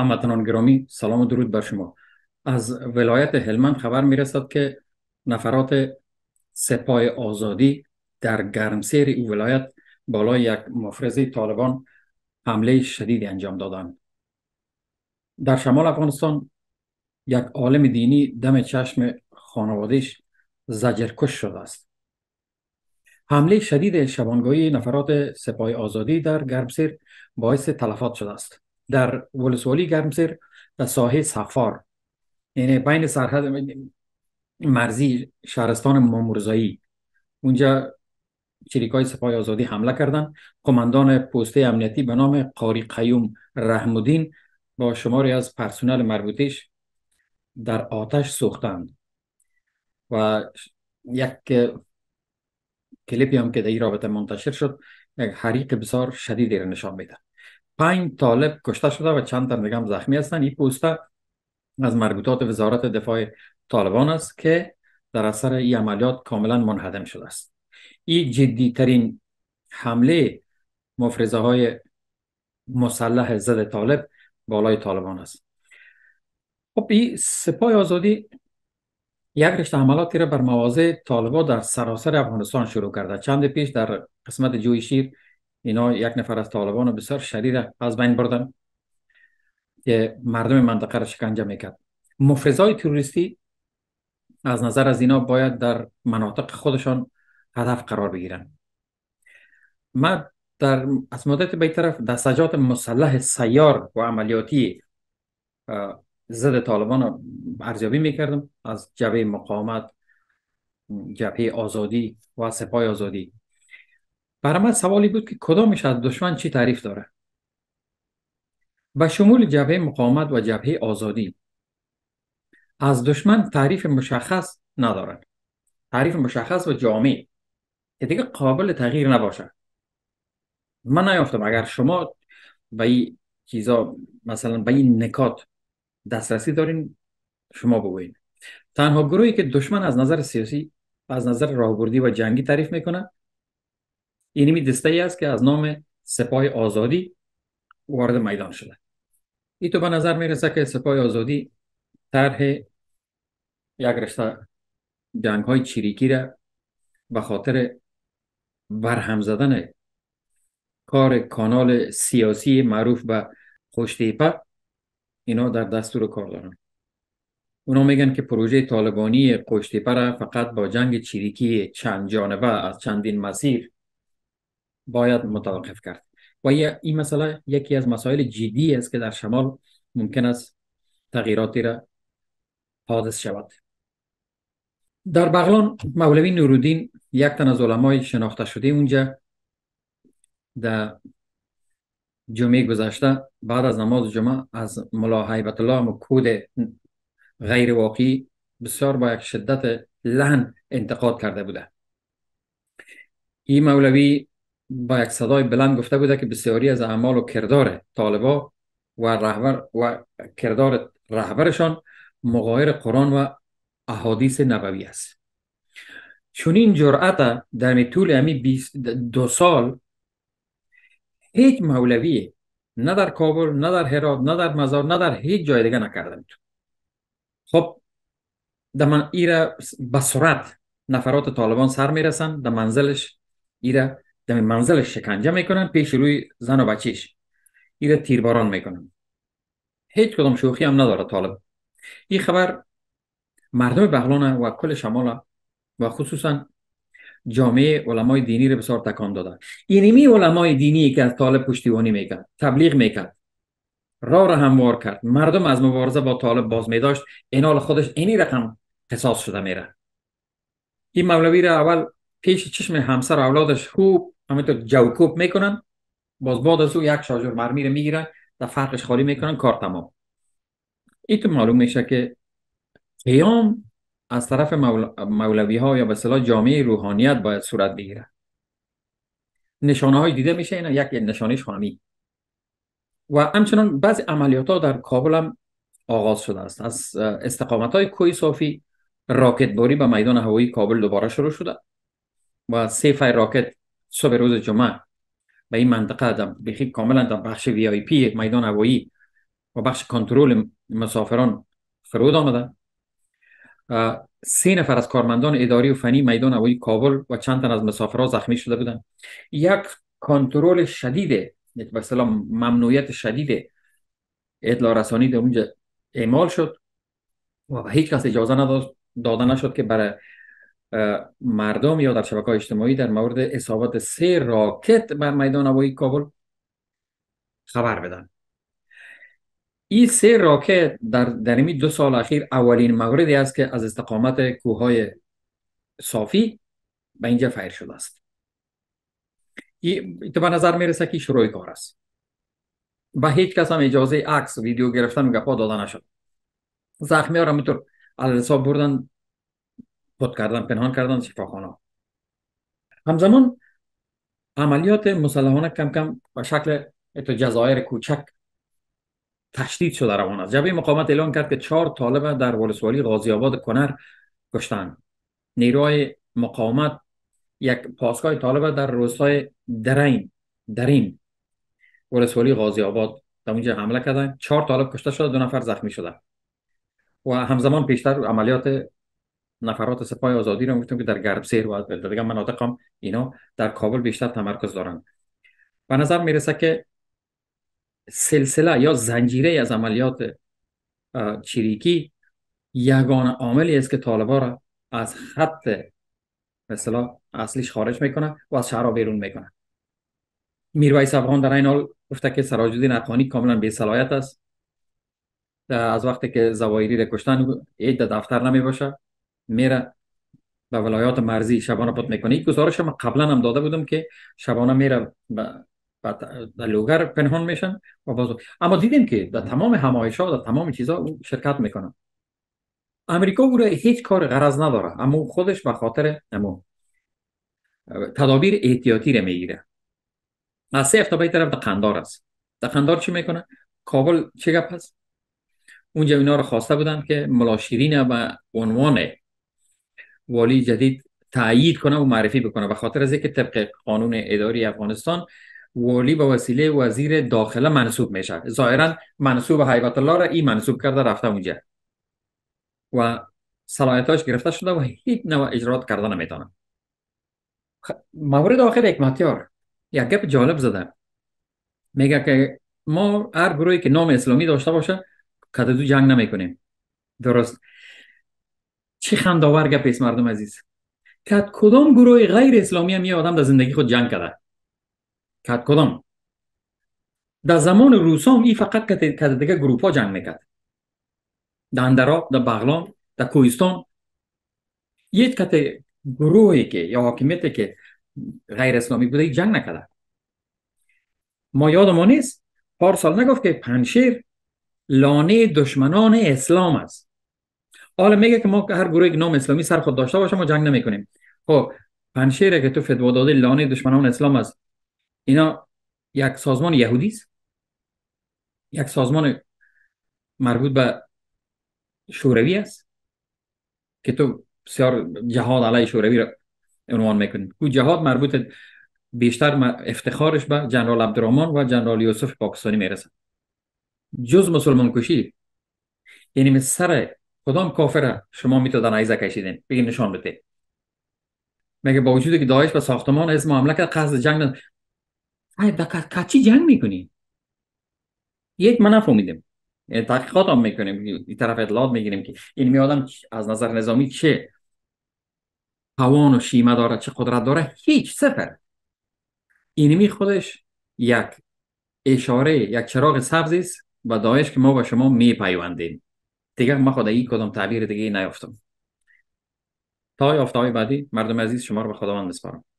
هموطنان گرامی سلام و درود بر شما از ولایت هلمند خبر میرسد که نفرات سپاه آزادی در گرمسیر او ولایت بالای یک مفرزی طالبان حمله شدیدی انجام دادند در شمال افغانستان یک عالم دینی دم چشم خانوادهش زجرکش شده است حمله شدید شبانگاهی نفرات سپاه آزادی در گرمسیر باعث تلفات شده است در ولسوالی گرمسیر در ساحه سفار یعنی بین سرحد مرزی شهرستان مامورزایی اونجا چریکای سپاه آزادی حمله کردند قماندان پوسته امنیتی به نام قاری قیوم رحمدین با شماری از پرسنل مربوطش در آتش سوختند و یک کلیپی هم که در این رابطه منتشر شد یک حریق بسیار شدیدی را نشان میدن پنج طالب کشته شده و چند تن دیگه هم زخمی هستند این پوسته از مربوطات وزارت دفاع طالبان است که در اثر این عملیات کاملا منهدم شده است این جدی ترین حمله مفرزه های مسلح ضد طالب بالای طالبان است خب این سپاه آزادی یک رشته حملاتی را بر مواضع طالبان در سراسر افغانستان شروع کرده چند پیش در قسمت جوی شیر اینا یک نفر از طالبان و بسیار شدید از بین بردن که مردم منطقه را شکنجه میکرد مفرزای تروریستی از نظر از اینا باید در مناطق خودشان هدف قرار بگیرن ما در از مدت به طرف دستجات مسلح سیار و عملیاتی ضد طالبان ارزیابی میکردم از جبه مقاومت جبهه آزادی و سپای آزادی برای من سوالی بود که کدامش از دشمن چی تعریف داره به شمول جبهه مقاومت و جبهه آزادی از دشمن تعریف مشخص ندارن تعریف مشخص و جامع که دیگه قابل تغییر نباشه من نیافتم اگر شما به این چیزا مثلا به این نکات دسترسی دارین شما بگوین تنها گروهی که دشمن از نظر سیاسی و از نظر راهبردی و جنگی تعریف میکنه اینمی یعنی دسته ای است که از نام سپاه آزادی وارد میدان شده ای تو به نظر رسد که سپاه آزادی طرح یک رشته جنگ های چریکی را به خاطر برهم زدن کار کانال سیاسی معروف به خوشتیپه اینا در دستور کار دارن اونا میگن که پروژه طالبانی خوشتیپه را فقط با جنگ چریکی چند جانبه از چندین مسیر باید متوقف کرد و این مسئله یکی از مسائل جدی است که در شمال ممکن است تغییراتی را حادث شود در بغلان مولوی نورالدین یک تن از علمای شناخته شده اونجا در جمعه گذشته بعد از نماز جمعه از ملا حیبت الله کود غیر واقعی بسیار با یک شدت لحن انتقاد کرده بوده این مولوی با یک صدای بلند گفته بوده که بسیاری از اعمال و کردار طالبا و رهبر و کردار رهبرشان مغایر قرآن و احادیث نبوی است این جرأت در طول امی دو سال هیچ مولوی نه در کابل نه در هرات نه در مزار نه در هیچ جای دیگه نکرده خب در من ایره نفرات طالبان سر میرسن در منزلش ایره در منزلش شکنجه میکنن پیش روی زن و بچیش ایره تیرباران میکنن هیچ کدام شوخی هم نداره طالب این خبر مردم بغلان و کل شمال و خصوصا جامعه علمای دینی رو بسیار تکان داده اینمی علمای دینی که از طالب پشتیبانی میکرد تبلیغ میکرد راه را هموار کرد مردم از مبارزه با طالب باز میداشت اینال خودش اینی رقم قصاص شده میره این مولوی را اول پیش چشم همسر اولادش خوب همینطور جوکوب میکنن باز بعد از او یک شاجور مرمی رو میگیرن و فرقش خالی میکنن کار تمام اینطور معلوم میشه که قیام از طرف مول... مولوی ها یا به صلاح جامعه روحانیت باید صورت بگیره نشانه های دیده میشه اینا یک نشانه خانمی و همچنان بعضی عملیات ها در کابل هم آغاز شده است از استقامت های کوی صافی راکت باری به میدان هوایی کابل دوباره شروع شده و سه راکت صبح روز جمعه به این منطقه در بخی کاملا در بخش وی آی پی میدان هوایی و بخش کنترل مسافران فرود آمدن سه نفر از کارمندان اداری و فنی میدان هوایی کابل و چند تن از مسافران زخمی شده بودن یک کنترل شدید یک به ممنوعیت شدید اطلاع رسانی در اونجا اعمال شد و هیچ کس اجازه نداد داده نشد که برای مردم یا در شبکه های اجتماعی در مورد اصابت سه راکت بر میدان هوایی کابل خبر بدن این سه راکت در در دو سال اخیر اولین موردی است که از استقامت کوههای صافی به اینجا فیر شده است این به نظر میرسه که شروع کار است به هیچ کس هم اجازه عکس ویدیو گرفتن و گپا داده نشد زخمی ها را میتور حساب بردن پد کردن پنهان کردن شفاخانه همزمان عملیات مسلحانه کم کم به شکل جزایر کوچک تشدید شده روان است جبهه مقاومت اعلان کرد که چهار طالب در ولسوالی غازی آباد کنر کشتن نیروهای مقاومت یک پاسگاه طالب در روستای درین درین ولسوالی غازی آباد در اونجا حمله کردن چهار طالب کشته شده دو نفر زخمی شده و همزمان پیشتر عملیات نفرات سپاه آزادی رو گفتیم که در گربسیر و در دیگه مناطق هم اینا در کابل بیشتر تمرکز دارن به نظر میرسه که سلسله یا زنجیره از عملیات چریکی یگان عاملی است که طالبا را از خط مثلا اصلیش خارج میکنه و از شهرها بیرون میکنه میرویس افغان در این حال گفته که سراج الدین کاملا به صلاحیت است از وقتی که زوایری را کشتن دفتر نمی باشه میره به ولایات مرزی شبانه پات میکنه این گزارش من قبلا هم داده بودم که شبانه میره در لوگر پنهان میشن و بازو. اما دیدیم که در تمام همایش ها در تمام چیزها شرکت میکنن. امریکا بوده هیچ کار غرض نداره اما خودش به خاطر اما تدابیر احتیاطی رو میگیره از سه افتابه طرف در قندار است در قندار چی میکنه کابل چه گپ هست اونجا اینا رو خواسته بودن که ملاشیرین و عنوان والی جدید تایید کنه و معرفی بکنه و خاطر از اینکه طبق قانون اداری افغانستان والی به وسیله وزیر داخله منصوب میشه ظاهرا منصوب حیبت الله را این منصوب کرده رفته اونجا و صلاحیتاش گرفته شده و هیچ نوع اجرات کرده نمیتونه مورد آخر حکمتیار یک گپ جالب زده میگه که ما هر گروهی که نام اسلامی داشته باشه دو جنگ نمیکنیم درست چی خنداور گپیس مردم عزیز کت کدام گروه غیر اسلامی هم یه آدم در زندگی خود جنگ کرده کد کدام در زمان روسا هم این فقط که دیگه گروپ جنگ میکرد در اندرا، در بغلان در کوهستان یک کت گروهی که یا حاکمیتی که غیر اسلامی بوده جنگ نکرده ما یادمون نیست پار سال نگفت که پنشیر لانه دشمنان اسلام است حالا میگه که ما هر گروه نام اسلامی سر خود داشته باشه ما جنگ کنیم خب پنشیره که تو فتوا دادی لانه دشمنان اسلام است اینا یک سازمان یهودی است یک سازمان مربوط به شوروی است که تو بسیار جهاد علی شوروی را عنوان میکنی کو جهاد مربوط بیشتر افتخارش به جنرال عبدالرحمن و جنرال یوسف پاکستانی میرسه جز مسلمان کشی یعنی سر کدام کافر شما میتونن عیزه کشیدین بگین نشان بده مگه با وجودی که داعش به ساختمان از مملکت قصد جنگ ای با کچی جنگ میکنی یک من نفهمیدم تحقیقات هم میکنیم این طرف اطلاعات میگیریم که این میادم از نظر نظامی چه توان و شیمه داره چه قدرت داره هیچ صفر اینمی خودش یک اشاره یک چراغ سبزی است و داعش که ما با شما میپیوندیم دیگه ما خدا ای کدام تعبیر دیگه نیافتم تا یافته بعدی مردم عزیز شما رو به خداوند بسپارم